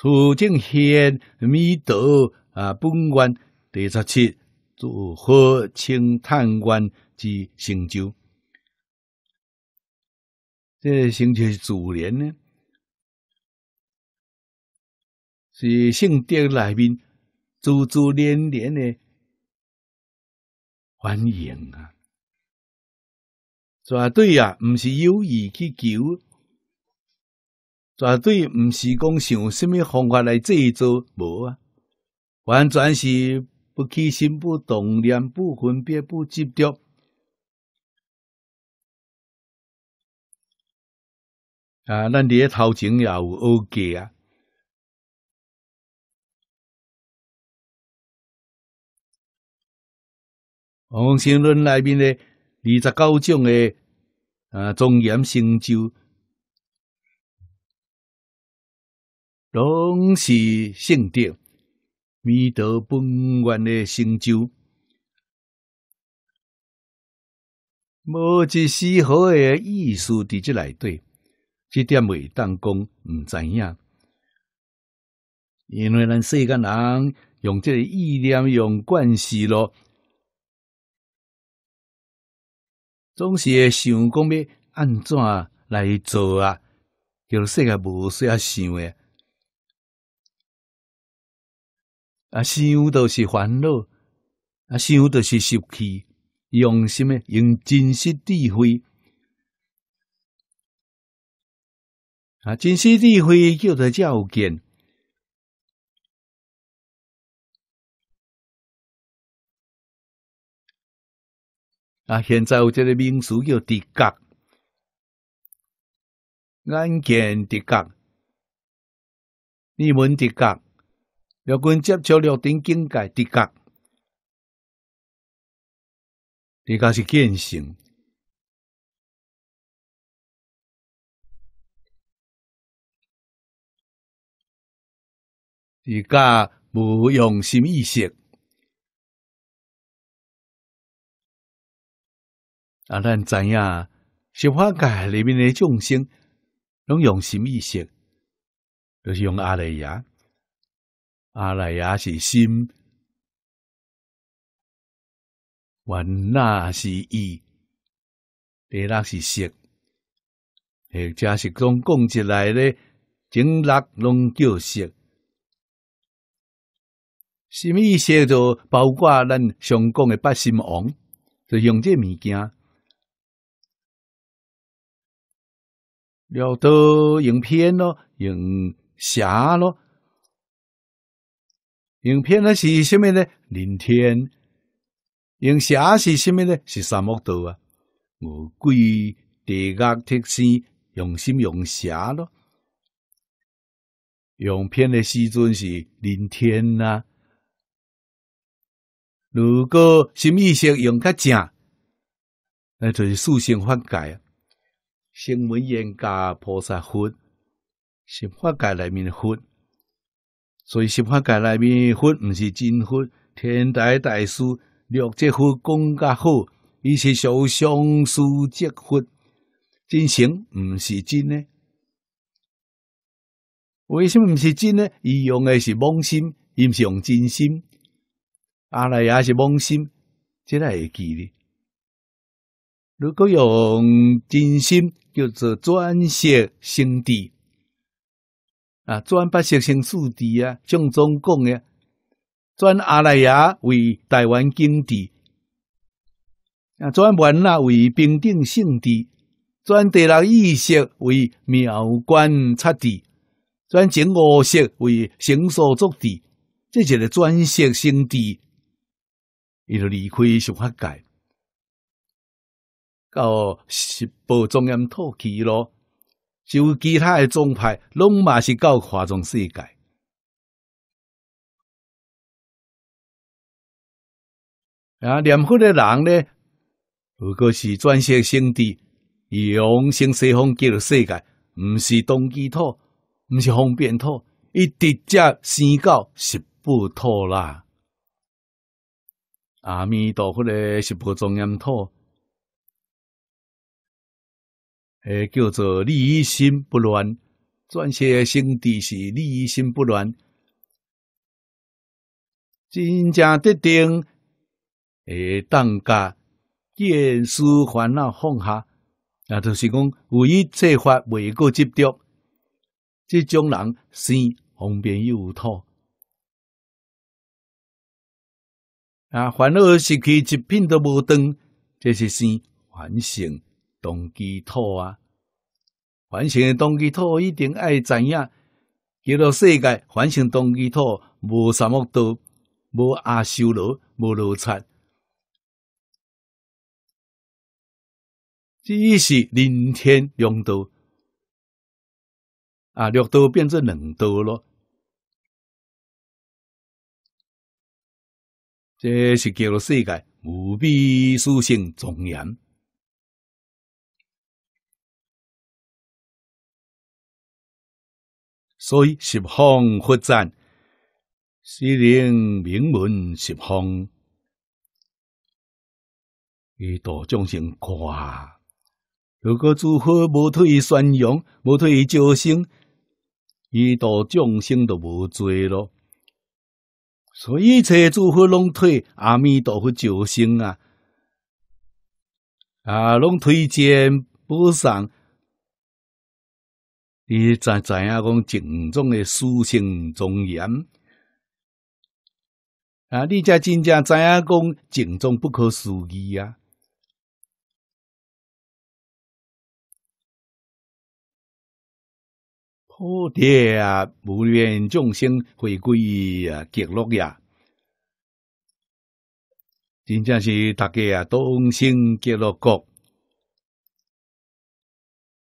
楚静县弥陀啊，本愿第十七，主和清贪官之成就。这成就是自然呢，是圣德里面祖祖连连的欢迎啊！绝对啊，唔是有意去求，绝对唔是讲想什么方法来制造无啊，完全是不起心、不动念、不分别、不执着啊！咱伫咧头前也有恶计啊！《往星论》内面的二十九种的啊庄严成就，拢是圣德、弥陀本愿的成就，无一丝毫的意思。伫即内底，即点袂当讲毋知影，因为咱世间人用即个意念、用惯势咯。总是会想讲要按怎来做啊？就说啊无需要想诶。啊，想都是烦恼，啊，想都是受气。用什么？用真实智慧。啊，真实智慧叫做教见。啊，现在有一个名词叫“直觉”，眼见直觉，耳闻直觉，要跟接触六顶境界，直觉，直觉是见性。直觉无用心意识。啊！咱知影十法界里面的众生拢用心意识，著是用阿赖耶。阿赖耶是心，原那是意，第六是色，或者是讲讲起来咧，整六拢叫色。什么意著就包括咱上讲的八心王，就用这物件。了得影片咯，影侠咯。影片呢是什么呢？林天影侠是什么呢？是三木刀啊。我贵地压铁心用心用侠咯。用片的时准是林天啊。如果心意识用较正，那就是塑性发改啊。新闻演家菩萨佛，十法界内面佛。所以十法界内面佛，毋是真佛，天台大师六即佛讲较好，伊是小相思即佛，真心毋是真呢？为什么毋是真呢？伊用的是妄心，伊毋是用真心。阿赖也是妄心，即个会记呢？如果用真心叫做转色生地啊，转八色生四地啊，像总讲诶，转阿赖耶为台湾经地啊，转元那为平等圣地，转第六意识为妙观差地，转第五识为行所足地，这就是转色生地，伊就离开上法界。到十部庄严土去咯，就其他的宗派，拢嘛是到华藏世界啊。念佛的人呢，如果是转世圣地，往生西方极乐世界，毋是东极土，毋是方便土，伊直接生到十部土啦。阿弥陀佛的十部庄严土。诶，叫做利益心不乱，世诶，心地是利益心不乱，真正得定诶，当家见思烦恼放下，那就是讲唯一做法，未过执着，即种人生方便又无土，啊，恼诶时期一片都无断，这是生反省。动机土啊，反省行动机土一定爱知影，叫作世界反省动机土无什么多，无阿修罗，无罗刹，只是人天两道啊，六道变成两道咯。这是叫做世界无比殊胜庄严。所以十方佛赞，是令名闻十方，以道众生夸。如果诸佛无退宣扬，无退招生，以道众生都无罪咯。所以一切诸佛拢退阿弥陀佛招生啊！啊，拢推荐不上。你才知影讲景中的苏醒庄严啊！你才真正知影讲景中不可思议啊！菩提啊，无愿众生回归啊，极乐呀！真正是大家啊，都生极乐国。